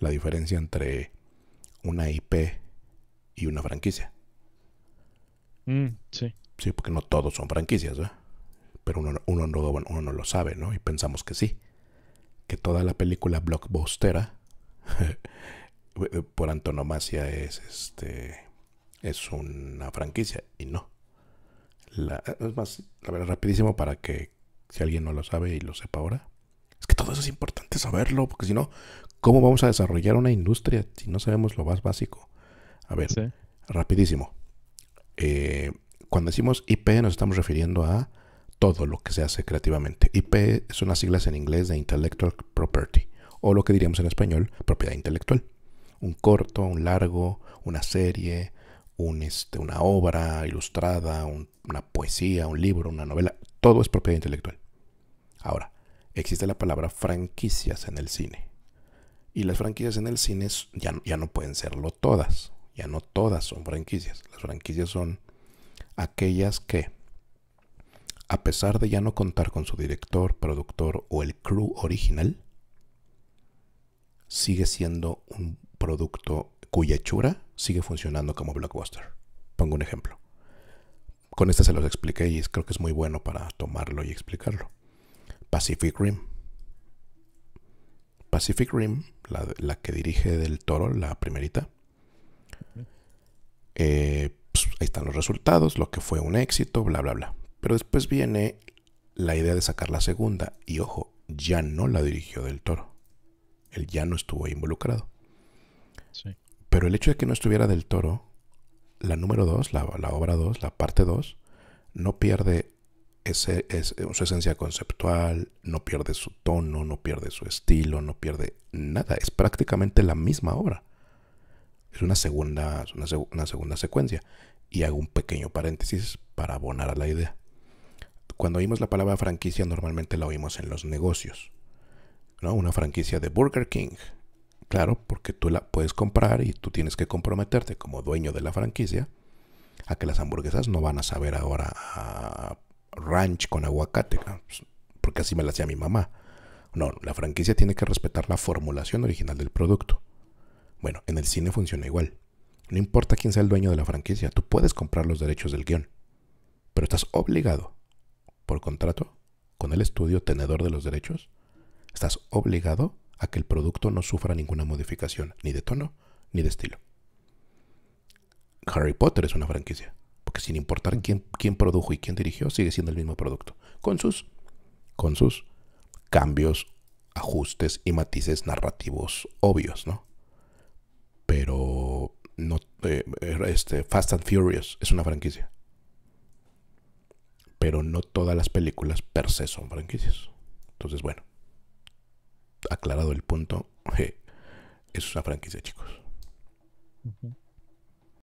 la diferencia entre una IP y una franquicia. Mm, sí. Sí, porque no todos son franquicias, ¿eh? Pero uno, no, lo sabe, ¿no? Y pensamos que sí. Que toda la película blockbustera, por antonomasia, es este es una franquicia y no. es más, la ver, rapidísimo para que si alguien no lo sabe y lo sepa ahora. Es que todo eso es importante saberlo, porque si no, ¿Cómo vamos a desarrollar una industria si no sabemos lo más básico? A ver, rapidísimo. Eh, cuando decimos IP nos estamos refiriendo a todo lo que se hace creativamente. IP es las siglas en inglés de Intellectual Property, o lo que diríamos en español, propiedad intelectual. Un corto, un largo, una serie, este, una obra ilustrada, una poesía, un libro, una novela, todo es propiedad intelectual. Ahora, existe la palabra franquicias en el cine. Y las franquicias en el cine ya, ya no pueden serlo todas. Ya no todas son franquicias. Las franquicias son aquellas que, a pesar de ya no contar con su director, productor o el crew original, sigue siendo un producto cuya hechura sigue funcionando como blockbuster. Pongo un ejemplo. Con este se los expliqué y creo que es muy bueno para tomarlo y explicarlo. Pacific Rim. Pacific Rim, la, que dirige del toro, la primerita. Eh, pues, ahí están los resultados, lo que fue un éxito, bla, bla, bla. Pero después viene la idea de sacar la segunda. Y ojo, ya no la dirigió del toro. Él ya no estuvo involucrado. Pero el hecho de que no estuviera del toro, la número 2, la, la, obra 2, la parte 2, no pierde es su esencia conceptual, no pierde su tono, no pierde su estilo, no pierde nada. Es prácticamente la misma obra. Es una segunda, una, segunda secuencia. Y hago un pequeño paréntesis para abonar a la idea. Cuando oímos la palabra franquicia, normalmente la oímos en los negocios. ¿no? Una franquicia de Burger King. Claro, porque tú la puedes comprar y tú tienes que comprometerte como dueño de la franquicia a que las hamburguesas no van a saber ahora a ranch con aguacate, pues, porque así me la hacía mi mamá. No, la franquicia tiene que respetar la formulación original del producto. Bueno, en el cine funciona igual. No importa quién sea el dueño de la franquicia, tú puedes comprar los derechos del guión. Pero estás obligado, por contrato, con el estudio tenedor de los derechos, estás obligado a que el producto no sufra ninguna modificación, ni de tono, ni de estilo. Harry Potter es una franquicia porque sin importar quién, quién produjo y quién dirigió, sigue siendo el mismo producto, con sus, con sus cambios, ajustes y matices narrativos obvios, ¿no? Pero no, eh, este, Fast and Furious es una franquicia. Pero no todas las películas per se son franquicias. Entonces, bueno, aclarado el punto, es una franquicia, chicos.